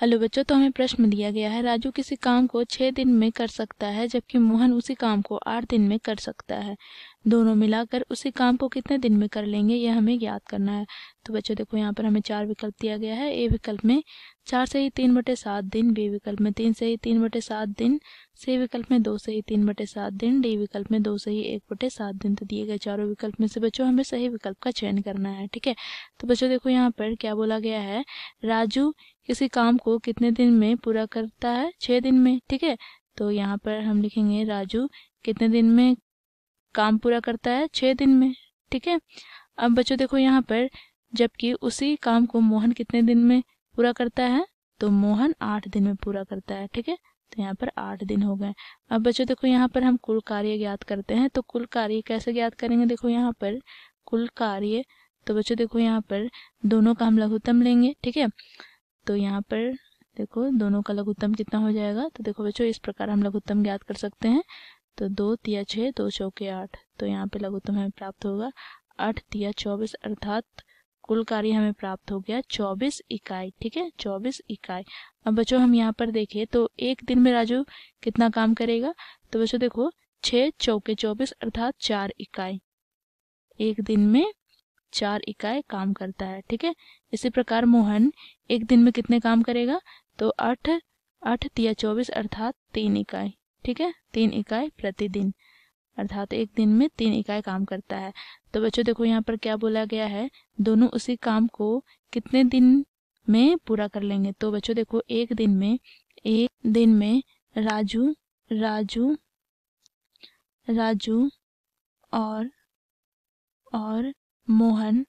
hello बच्चों तो हमें प्रश्न दिया गया है राजू किसी काम को छः दिन में कर सकता है जबकि मोहन उसी काम को आठ दिन में कर सकता है दोनों मिलाकर उसी काम को कितने दिन में कर लेंगे यह हमें ज्ञात करना है तो बच्चों देखो यहाँ पर हमें चार विकल्प दिया गया है ए विकल्प में चार से ही तीन बटे सात दिन बी विकल्प में तीन से ही तीन बटे सात दिन सी विकल्प में दो से ही तीन बटे सात दिन डी विकल्प में दो से ही एक बटे सात दिन तो दिए गए चारों विकल्प में से बच्चों हमें सही विकल्प का चयन करना है ठीक है तो बच्चों देखो यहाँ पर क्या बोला गया है राजू किसी काम को कितने दिन में पूरा करता है छः दिन में ठीक है तो यहाँ पर हम लिखेंगे राजू कितने दिन में काम पूरा करता है छः दिन में ठीक है अब बच्चों देखो यहाँ पर जबकि उसी काम को मोहन कितने दिन में पूरा करता है तो मोहन आठ दिन में पूरा करता है ठीक है तो यहाँ पर आठ दिन हो गए अब बच्चों देखो यहाँ पर हम कुल कार्य ज्ञात करते हैं तो कुल कार्य कैसे ज्ञात करेंगे देखो यहाँ पर कुल कार्य तो बच्चों देखो यहाँ पर दोनों का हम लघुत्तम लेंगे ठीक है तो यहाँ पर देखो दोनों का लघुत्तम कितना हो जाएगा तो देखो बच्चों इस प्रकार हम लघुत्तम ज्ञात कर सकते हैं तो दो तिया छः दो चौके आठ तो यहाँ पे लघुत्तम हमें प्राप्त होगा आठ तिया चौबीस अर्थात कुल कार्य हमें प्राप्त हो गया चौबीस इकाई ठीक है चौबीस इकाई अब बच्चों हम यहाँ पर देखें तो एक दिन में राजू कितना काम करेगा तो बच्चों देखो छः चौके चौबीस अर्थात चार इकाई एक दिन में चार इकाई काम करता है ठीक है इसी प्रकार मोहन एक दिन में कितने काम करेगा तो आठ आठ तिया चौबीस अर्थात तीन इकाई ठीक है तीन इकाई प्रतिदिन अर्थात एक दिन में तीन इकाई काम करता है तो बच्चों देखो यहाँ पर क्या बोला गया है दोनों उसी काम को कितने दिन में पूरा कर लेंगे तो बच्चों देखो एक दिन में एक दिन में राजू राजू राजू और और मोहन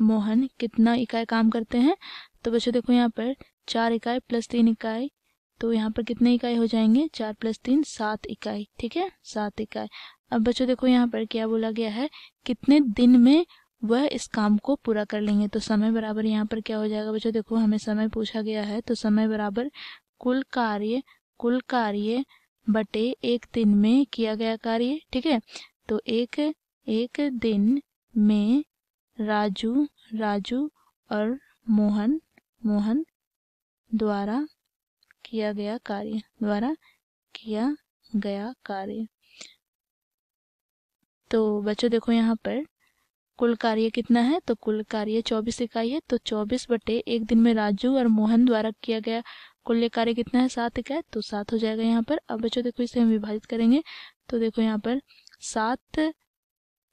मोहन कितना इकाई काम करते हैं तो बच्चों देखो यहाँ पर चार इकाई प्लस तीन इकाई तो यहाँ पर कितने इकाई हो जाएंगे चार प्लस तीन सात इकाई ठीक है सात इकाई अब बच्चों देखो यहाँ पर क्या बोला गया है कितने दिन में वह इस काम को पूरा कर लेंगे तो समय बराबर यहाँ पर क्या हो जाएगा बच्चों देखो हमें समय पूछा गया है तो समय बराबर कुल कार्य कुल कार्य बटे एक दिन में किया गया कार्य ठीक है तो एक एक दिन मैं राजू राजू और मोहन मोहन द्वारा किया गया कार्य द्वारा किया गया कार्य तो बच्चों देखो यहाँ पर कुल कार्य कितना है तो कुल कार्य चौबीस इकाई है तो चौबीस बटे एक दिन में राजू और मोहन द्वारा किया गया कुल कार्य कितना है सात इकाई तो सात हो जाएगा यहाँ पर अब बच्चों देखो इसे हम विभाजित करेंगे तो देखो यहाँ पर सात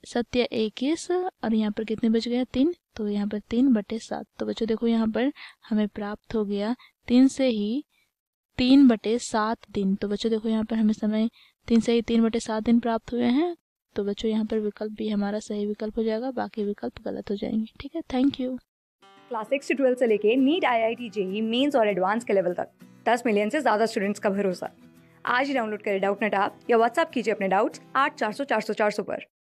सत्य इक्कीस और यहाँ पर कितने बच गया तीन तो यहाँ पर तीन बटे सात तो बच्चों देखो यहाँ पर हमें प्राप्त हो गया तीन से ही तीन बटे सात दिन तो बच्चों देखो यहाँ पर हमें समय तीन से ही तीन बटे सात दिन प्राप्त हुए हैं तो बच्चों यहाँ पर विकल्प भी हमारा सही विकल्प हो जाएगा बाकी विकल्प गलत हो जाएंगे ठीक है थैंक यू क्लास सिक्स से ट्वेल्थ से लेके NEET I I T JEE mains और एडवांस के लेवल तक दस मिलियन से ज्यादा स्टूडेंट्स का भरोसा आज ही डाउनलोड करें डाउट नेट आप या व्हाट्सअप कीजिए अपने डाउट्स आठ चार सौ चार सौ चार सौ पर